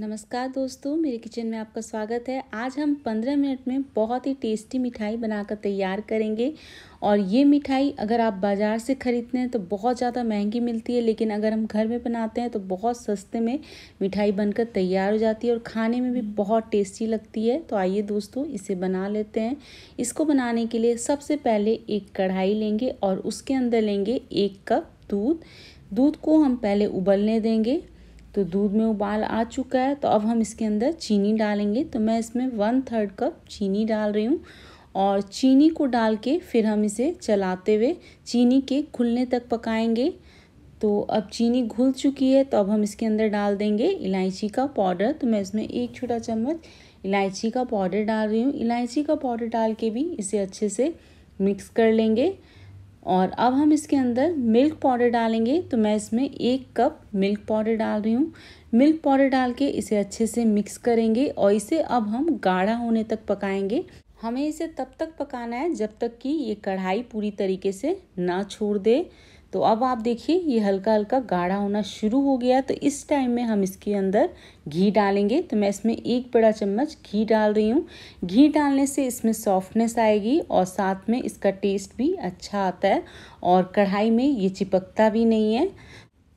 नमस्कार दोस्तों मेरे किचन में आपका स्वागत है आज हम 15 मिनट में बहुत ही टेस्टी मिठाई बनाकर तैयार करेंगे और ये मिठाई अगर आप बाज़ार से ख़रीदते हैं तो बहुत ज़्यादा महंगी मिलती है लेकिन अगर हम घर में बनाते हैं तो बहुत सस्ते में मिठाई बनकर तैयार हो जाती है और खाने में भी हम्म। बहुत टेस्टी लगती है तो आइए दोस्तों इसे बना लेते हैं इसको बनाने के लिए सबसे पहले एक कढ़ाई लेंगे और उसके अंदर लेंगे एक कप दूध दूध को हम पहले उबलने देंगे तो दूध में उबाल आ चुका है तो अब हम इसके अंदर चीनी डालेंगे तो मैं इसमें वन थर्ड कप चीनी डाल रही हूँ और चीनी को डाल के फिर हम इसे चलाते हुए चीनी के खुलने तक पकाएंगे तो अब चीनी घुल चुकी है तो अब हम इसके अंदर डाल देंगे इलायची का पाउडर तो मैं इसमें एक छोटा चम्मच इलायची का पाउडर डाल रही हूँ इलायची का पाउडर डाल के भी इसे अच्छे से मिक्स कर लेंगे और अब हम इसके अंदर मिल्क पाउडर डालेंगे तो मैं इसमें एक कप मिल्क पाउडर डाल रही हूँ मिल्क पाउडर डाल के इसे अच्छे से मिक्स करेंगे और इसे अब हम गाढ़ा होने तक पकाएंगे हमें इसे तब तक पकाना है जब तक कि ये कढ़ाई पूरी तरीके से ना छोड़ दे तो अब आप देखिए ये हल्का हल्का गाढ़ा होना शुरू हो गया तो इस टाइम में हम इसके अंदर घी डालेंगे तो मैं इसमें एक बड़ा चम्मच घी डाल रही हूँ घी डालने से इसमें सॉफ्टनेस आएगी और साथ में इसका टेस्ट भी अच्छा आता है और कढ़ाई में ये चिपकता भी नहीं है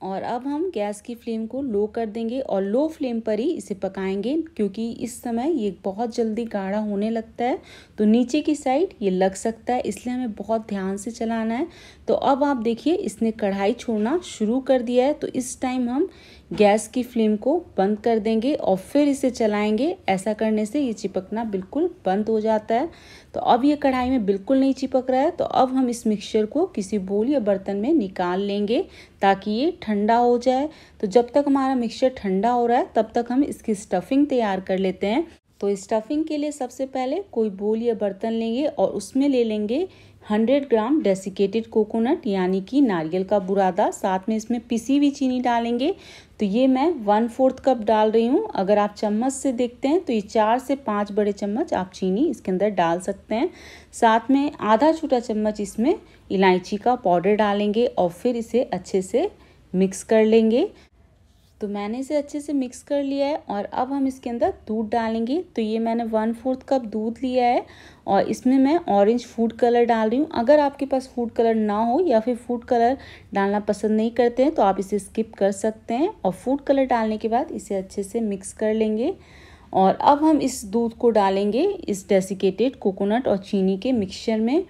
और अब हम गैस की फ्लेम को लो कर देंगे और लो फ्लेम पर ही इसे पकाएंगे क्योंकि इस समय ये बहुत जल्दी गाढ़ा होने लगता है तो नीचे की साइड ये लग सकता है इसलिए हमें बहुत ध्यान से चलाना है तो अब आप देखिए इसने कढ़ाई छोड़ना शुरू कर दिया है तो इस टाइम हम गैस की फ्लेम को बंद कर देंगे और फिर इसे चलाएंगे ऐसा करने से ये चिपकना बिल्कुल बंद हो जाता है तो अब ये कढ़ाई में बिल्कुल नहीं चिपक रहा है तो अब हम इस मिक्सचर को किसी बोल या बर्तन में निकाल लेंगे ताकि ये ठंडा हो जाए तो जब तक हमारा मिक्सचर ठंडा हो रहा है तब तक हम इसकी स्टफिंग तैयार कर लेते हैं तो स्टफिंग के लिए सबसे पहले कोई बोल या बर्तन लेंगे और उसमें ले लेंगे 100 ग्राम डेसिकेटेड कोकोनट यानी कि नारियल का बुरादा साथ में इसमें पिसी हुई चीनी डालेंगे तो ये मैं वन फोर्थ कप डाल रही हूँ अगर आप चम्मच से देखते हैं तो ये चार से पाँच बड़े चम्मच आप चीनी इसके अंदर डाल सकते हैं साथ में आधा छोटा चम्मच इसमें इलायची का पाउडर डालेंगे और फिर इसे अच्छे से मिक्स कर लेंगे तो मैंने इसे अच्छे से मिक्स कर लिया है और अब हम इसके अंदर दूध डालेंगे तो ये मैंने वन फोर्थ कप दूध लिया है और इसमें मैं ऑरेंज फूड कलर डाल रही हूँ अगर आपके पास फूड कलर ना हो या फिर फूड कलर डालना पसंद नहीं करते हैं तो आप इसे स्किप कर सकते हैं और फूड कलर डालने के बाद इसे अच्छे से मिक्स कर लेंगे और अब हम इस दूध को डालेंगे इस डेसिकेटेड कोकोनट और चीनी के मिक्सचर में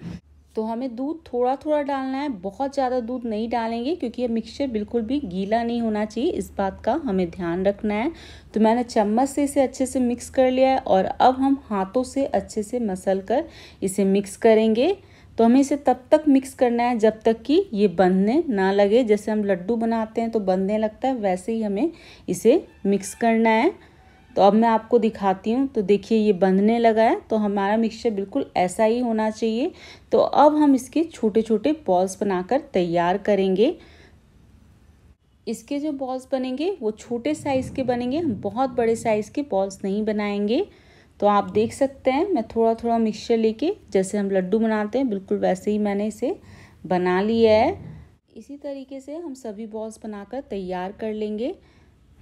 तो हमें दूध थोड़ा थोड़ा डालना है बहुत ज़्यादा दूध नहीं डालेंगे क्योंकि ये मिक्सचर बिल्कुल भी गीला नहीं होना चाहिए इस बात का हमें ध्यान रखना है तो मैंने चम्मच से इसे अच्छे से मिक्स कर लिया है और अब हम हाथों से अच्छे से मसल कर इसे मिक्स करेंगे तो हमें इसे तब तक मिक्स करना है जब तक कि ये बंधने ना लगे जैसे हम लड्डू बनाते हैं तो बंधने लगता है वैसे ही हमें इसे मिक्स करना है तो अब मैं आपको दिखाती हूँ तो देखिए ये बंधने लगा है तो हमारा मिक्सचर बिल्कुल ऐसा ही होना चाहिए तो अब हम इसके छोटे छोटे बॉल्स बनाकर तैयार करेंगे इसके जो बॉल्स बनेंगे वो छोटे साइज़ के बनेंगे हम बहुत बड़े साइज़ के बॉल्स नहीं बनाएंगे तो आप देख सकते हैं मैं थोड़ा थोड़ा मिक्सचर लेके जैसे हम लड्डू बनाते हैं बिल्कुल वैसे ही मैंने इसे बना लिया है इसी तरीके से हम सभी बॉल्स बनाकर तैयार कर लेंगे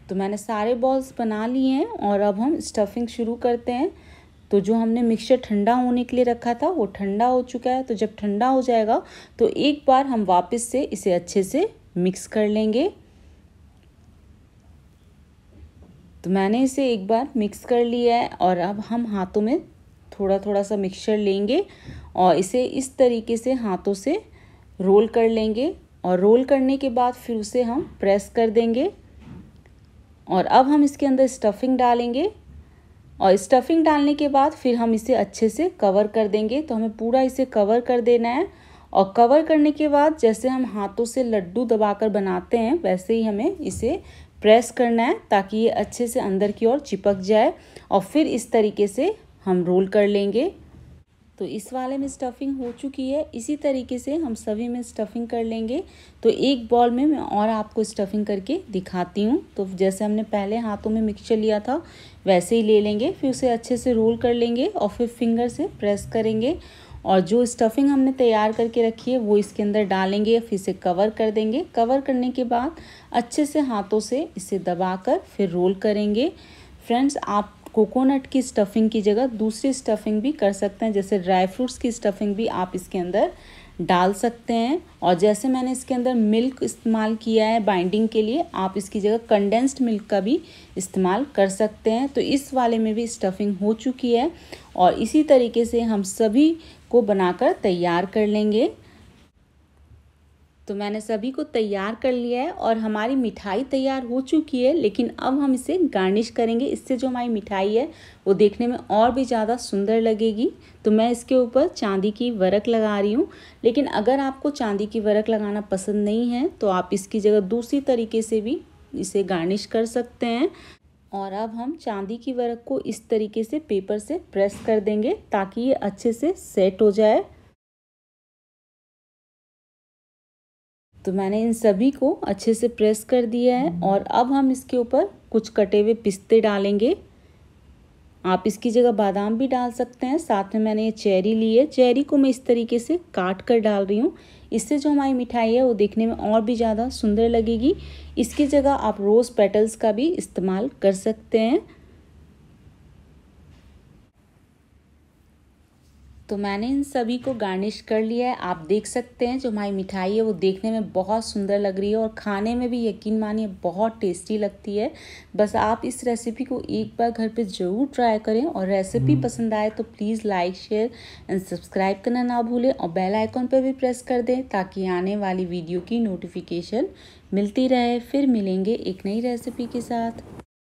तो मैंने सारे बॉल्स बना लिए हैं और अब हम स्टफिंग शुरू करते हैं तो जो हमने मिक्सचर ठंडा होने के लिए रखा था वो ठंडा हो चुका है तो जब ठंडा हो जाएगा तो एक बार हम वापस से इसे अच्छे से मिक्स कर लेंगे तो मैंने इसे एक बार मिक्स कर लिया है और अब हम हाथों में थोड़ा थोड़ा सा मिक्सचर लेंगे और इसे इस तरीके से हाथों से रोल कर लेंगे और रोल करने के बाद फिर उसे हम प्रेस कर देंगे और अब हम इसके अंदर स्टफिंग डालेंगे और स्टफिंग डालने के बाद फिर हम इसे अच्छे से कवर कर देंगे तो हमें पूरा इसे कवर कर देना है और कवर करने के बाद जैसे हम हाथों से लड्डू दबाकर बनाते हैं वैसे ही हमें इसे प्रेस करना है ताकि ये अच्छे से अंदर की ओर चिपक जाए और फिर इस तरीके से हम रोल कर लेंगे तो इस वाले में स्टफिंग हो चुकी है इसी तरीके से हम सभी में स्टफिंग कर लेंगे तो एक बॉल में मैं और आपको स्टफिंग करके दिखाती हूँ तो जैसे हमने पहले हाथों में मिक्सचर लिया था वैसे ही ले लेंगे फिर उसे अच्छे से रोल कर लेंगे और फिर फिंगर से प्रेस करेंगे और जो स्टफिंग हमने तैयार करके रखी है वो इसके अंदर डालेंगे फिर इसे कवर कर देंगे कवर करने के बाद अच्छे से हाथों से इसे दबाकर फिर रोल करेंगे फ्रेंड्स आप कोकोनट की स्टफिंग की जगह दूसरी स्टफिंग भी कर सकते हैं जैसे ड्राई फ्रूट्स की स्टफिंग भी आप इसके अंदर डाल सकते हैं और जैसे मैंने इसके अंदर मिल्क इस्तेमाल किया है बाइंडिंग के लिए आप इसकी जगह कंडेंस्ड मिल्क का भी इस्तेमाल कर सकते हैं तो इस वाले में भी स्टफिंग हो चुकी है और इसी तरीके से हम सभी को बनाकर तैयार कर लेंगे तो मैंने सभी को तैयार कर लिया है और हमारी मिठाई तैयार हो चुकी है लेकिन अब हम इसे गार्निश करेंगे इससे जो हमारी मिठाई है वो देखने में और भी ज़्यादा सुंदर लगेगी तो मैं इसके ऊपर चांदी की वरक लगा रही हूँ लेकिन अगर आपको चांदी की वरक लगाना पसंद नहीं है तो आप इसकी जगह दूसरी तरीके से भी इसे गार्निश कर सकते हैं और अब हम चांदी की वरक को इस तरीके से पेपर से प्रेस कर देंगे ताकि ये अच्छे से सेट हो जाए तो मैंने इन सभी को अच्छे से प्रेस कर दिया है हम्म। और अब हम इसके ऊपर कुछ कटे हुए पिस्ते डालेंगे आप इसकी जगह बादाम भी डाल सकते हैं साथ में मैंने ये चेरी ली है चेरी को मैं इस तरीके से काट कर डाल रही हूँ इससे जो हमारी मिठाई है वो देखने में और भी ज़्यादा सुंदर लगेगी इसकी जगह आप रोज़ पेटल्स का भी इस्तेमाल कर सकते हैं तो मैंने इन सभी को गार्निश कर लिया है आप देख सकते हैं जो हमारी मिठाई है वो देखने में बहुत सुंदर लग रही है और खाने में भी यकीन मानिए बहुत टेस्टी लगती है बस आप इस रेसिपी को एक बार घर पे ज़रूर ट्राई करें और रेसिपी हम्म। पसंद आए तो please like share and subscribe करना ना भूलें और बेल आइकॉन पर भी प्रेस कर दें ताकि आने वाली वीडियो की नोटिफिकेशन मिलती रहे फिर मिलेंगे एक नई रेसिपी के साथ